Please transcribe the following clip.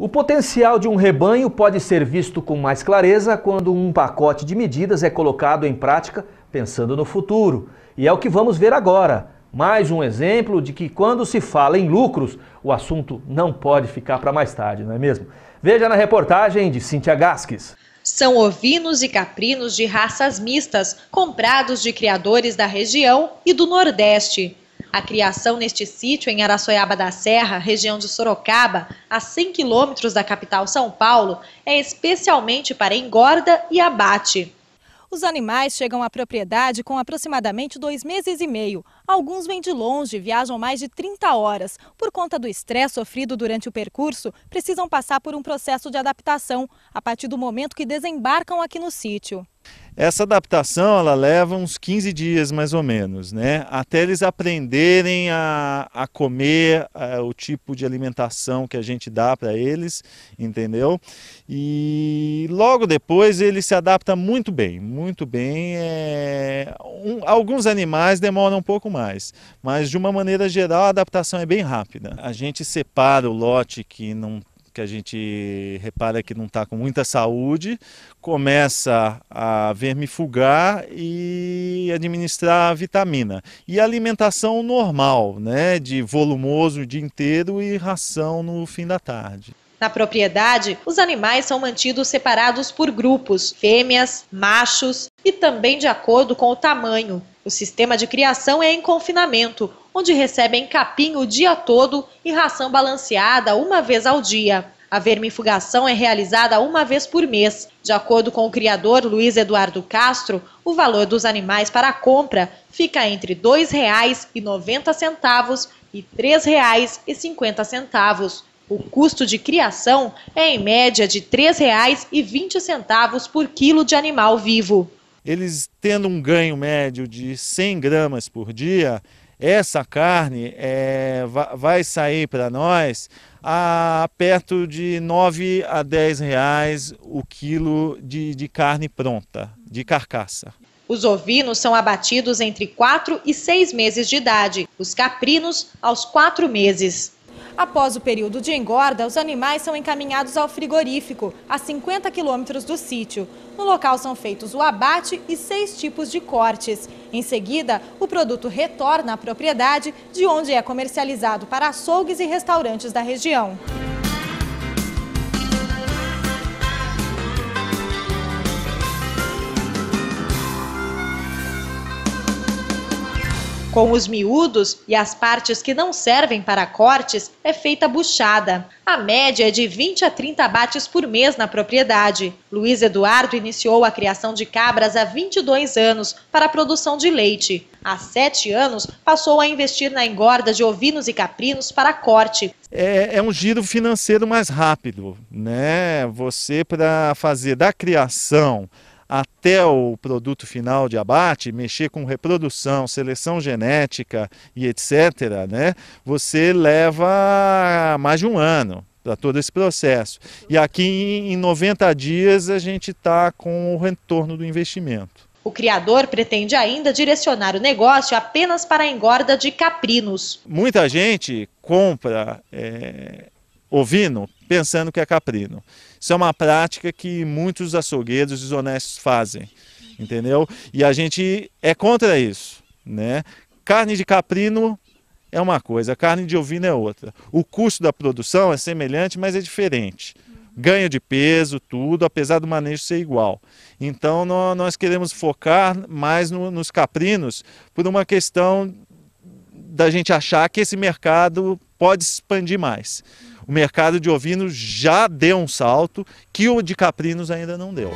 O potencial de um rebanho pode ser visto com mais clareza quando um pacote de medidas é colocado em prática pensando no futuro. E é o que vamos ver agora. Mais um exemplo de que quando se fala em lucros, o assunto não pode ficar para mais tarde, não é mesmo? Veja na reportagem de Cintia Gasques. São ovinos e caprinos de raças mistas, comprados de criadores da região e do Nordeste. A criação neste sítio em Araçoiaba da Serra, região de Sorocaba, a 100 quilômetros da capital São Paulo, é especialmente para engorda e abate. Os animais chegam à propriedade com aproximadamente dois meses e meio. Alguns vêm de longe, viajam mais de 30 horas. Por conta do estresse sofrido durante o percurso, precisam passar por um processo de adaptação a partir do momento que desembarcam aqui no sítio. Essa adaptação ela leva uns 15 dias mais ou menos, né? Até eles aprenderem a, a comer a, é, o tipo de alimentação que a gente dá para eles, entendeu? E logo depois ele se adapta muito bem, muito bem. É, um, alguns animais demoram um pouco mais, mas de uma maneira geral a adaptação é bem rápida. A gente separa o lote que não que a gente repara que não está com muita saúde, começa a vermifugar e administrar vitamina. E alimentação normal, né, de volumoso o dia inteiro e ração no fim da tarde. Na propriedade, os animais são mantidos separados por grupos, fêmeas, machos e também de acordo com o tamanho. O sistema de criação é em confinamento, onde recebem capim o dia todo e ração balanceada uma vez ao dia. A vermifugação é realizada uma vez por mês. De acordo com o criador Luiz Eduardo Castro, o valor dos animais para a compra fica entre R$ 2,90 e R$ 3,50. O custo de criação é em média de R$ 3,20 por quilo de animal vivo. Eles tendo um ganho médio de 100 gramas por dia, essa carne é, vai sair para nós a perto de 9 a 10 reais o quilo de, de carne pronta, de carcaça. Os ovinos são abatidos entre 4 e 6 meses de idade, os caprinos aos 4 meses. Após o período de engorda, os animais são encaminhados ao frigorífico, a 50 quilômetros do sítio. No local são feitos o abate e seis tipos de cortes. Em seguida, o produto retorna à propriedade, de onde é comercializado para açougues e restaurantes da região. Com os miúdos e as partes que não servem para cortes, é feita buchada. A média é de 20 a 30 abates por mês na propriedade. Luiz Eduardo iniciou a criação de cabras há 22 anos para a produção de leite. Há sete anos, passou a investir na engorda de ovinos e caprinos para corte. É, é um giro financeiro mais rápido, né? Você, para fazer da criação até o produto final de abate, mexer com reprodução, seleção genética e etc., né, você leva mais de um ano para todo esse processo. E aqui em 90 dias a gente está com o retorno do investimento. O criador pretende ainda direcionar o negócio apenas para a engorda de caprinos. Muita gente compra é, ovino pensando que é caprino. Isso é uma prática que muitos açougueiros desonestos fazem, entendeu? E a gente é contra isso, né? Carne de caprino é uma coisa, carne de ovino é outra. O custo da produção é semelhante, mas é diferente. Ganho de peso, tudo, apesar do manejo ser igual. Então nós queremos focar mais no, nos caprinos por uma questão da gente achar que esse mercado pode expandir mais o mercado de ovinos já deu um salto que o de caprinos ainda não deu.